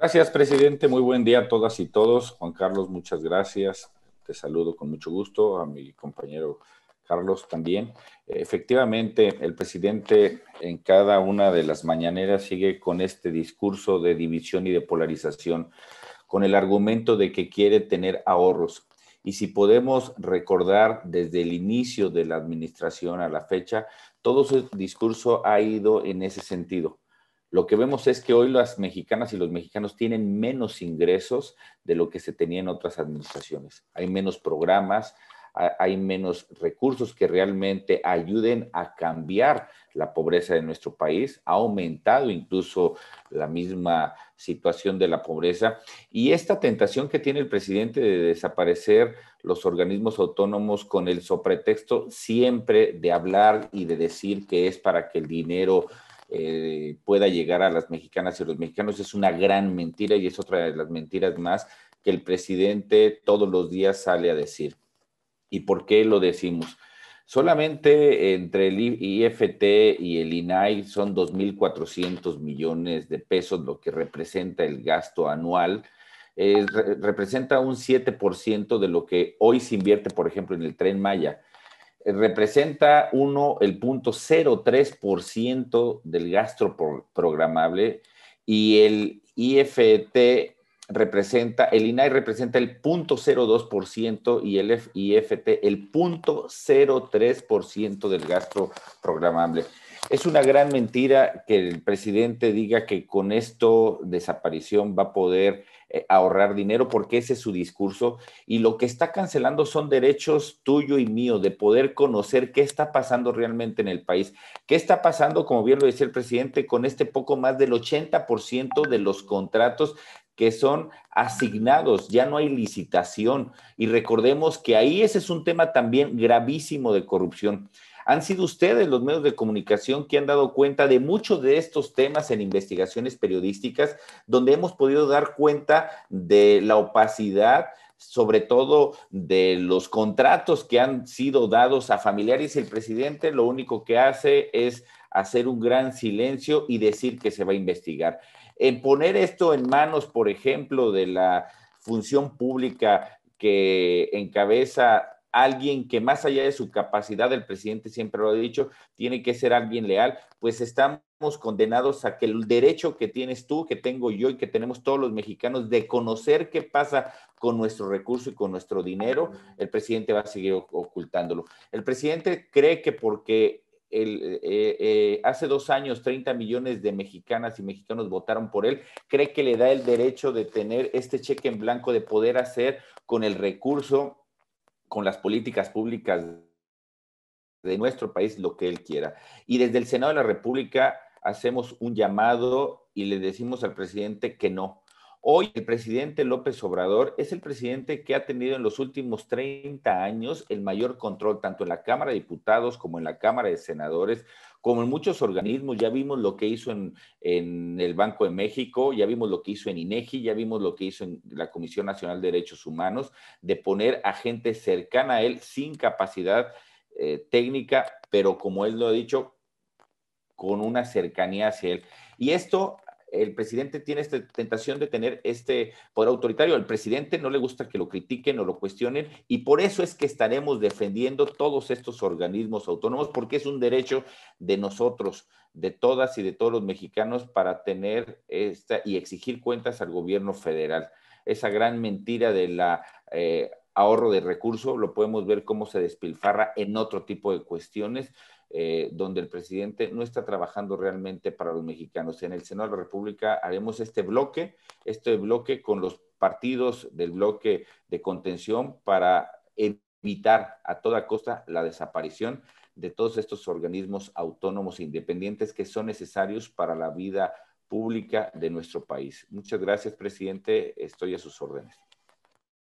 Gracias, presidente. Muy buen día a todas y todos. Juan Carlos, muchas gracias. Te saludo con mucho gusto a mi compañero Carlos también. Efectivamente, el presidente en cada una de las mañaneras sigue con este discurso de división y de polarización, con el argumento de que quiere tener ahorros. Y si podemos recordar desde el inicio de la administración a la fecha, todo su discurso ha ido en ese sentido lo que vemos es que hoy las mexicanas y los mexicanos tienen menos ingresos de lo que se tenía en otras administraciones. Hay menos programas, hay menos recursos que realmente ayuden a cambiar la pobreza de nuestro país. Ha aumentado incluso la misma situación de la pobreza y esta tentación que tiene el presidente de desaparecer los organismos autónomos con el pretexto siempre de hablar y de decir que es para que el dinero eh, pueda llegar a las mexicanas y los mexicanos es una gran mentira y es otra de las mentiras más que el presidente todos los días sale a decir. ¿Y por qué lo decimos? Solamente entre el IFT y el INAI son 2.400 millones de pesos lo que representa el gasto anual. Eh, representa un 7% de lo que hoy se invierte, por ejemplo, en el tren Maya. Eh, representa uno el punto 0.03% del gasto programable y el IFT representa, el INAI representa el punto .02% y el IFT el punto .03% del gasto programable. Es una gran mentira que el presidente diga que con esto desaparición va a poder eh, ahorrar dinero porque ese es su discurso y lo que está cancelando son derechos tuyo y mío de poder conocer qué está pasando realmente en el país. ¿Qué está pasando, como bien lo decía el presidente, con este poco más del 80% de los contratos que son asignados, ya no hay licitación. Y recordemos que ahí ese es un tema también gravísimo de corrupción. Han sido ustedes los medios de comunicación que han dado cuenta de muchos de estos temas en investigaciones periodísticas, donde hemos podido dar cuenta de la opacidad, sobre todo de los contratos que han sido dados a familiares. El presidente lo único que hace es hacer un gran silencio y decir que se va a investigar. En poner esto en manos, por ejemplo, de la función pública que encabeza alguien que más allá de su capacidad, el presidente siempre lo ha dicho, tiene que ser alguien leal, pues estamos condenados a que el derecho que tienes tú, que tengo yo y que tenemos todos los mexicanos de conocer qué pasa con nuestro recurso y con nuestro dinero, el presidente va a seguir ocultándolo. El presidente cree que porque eh, eh, eh, hace dos años 30 millones de mexicanas y mexicanos votaron por él, cree que le da el derecho de tener este cheque en blanco, de poder hacer con el recurso, con las políticas públicas de nuestro país lo que él quiera. Y desde el Senado de la República hacemos un llamado y le decimos al presidente que no, Hoy el presidente López Obrador es el presidente que ha tenido en los últimos 30 años el mayor control, tanto en la Cámara de Diputados como en la Cámara de Senadores, como en muchos organismos. Ya vimos lo que hizo en, el Banco de México, ya vimos lo que hizo en INEGI, ya vimos lo que hizo en la Comisión Nacional de Derechos Humanos, de poner a gente cercana a él sin capacidad eh, técnica, pero como él lo ha dicho, con una cercanía hacia él. Y esto el presidente tiene esta tentación de tener este poder autoritario. Al presidente no le gusta que lo critiquen o lo cuestionen y por eso es que estaremos defendiendo todos estos organismos autónomos porque es un derecho de nosotros, de todas y de todos los mexicanos para tener esta y exigir cuentas al gobierno federal. Esa gran mentira de la... Eh, ahorro de recursos, lo podemos ver cómo se despilfarra en otro tipo de cuestiones, eh, donde el presidente no está trabajando realmente para los mexicanos. En el Senado de la República haremos este bloque, este bloque con los partidos del bloque de contención para evitar a toda costa la desaparición de todos estos organismos autónomos e independientes que son necesarios para la vida pública de nuestro país. Muchas gracias, presidente. Estoy a sus órdenes.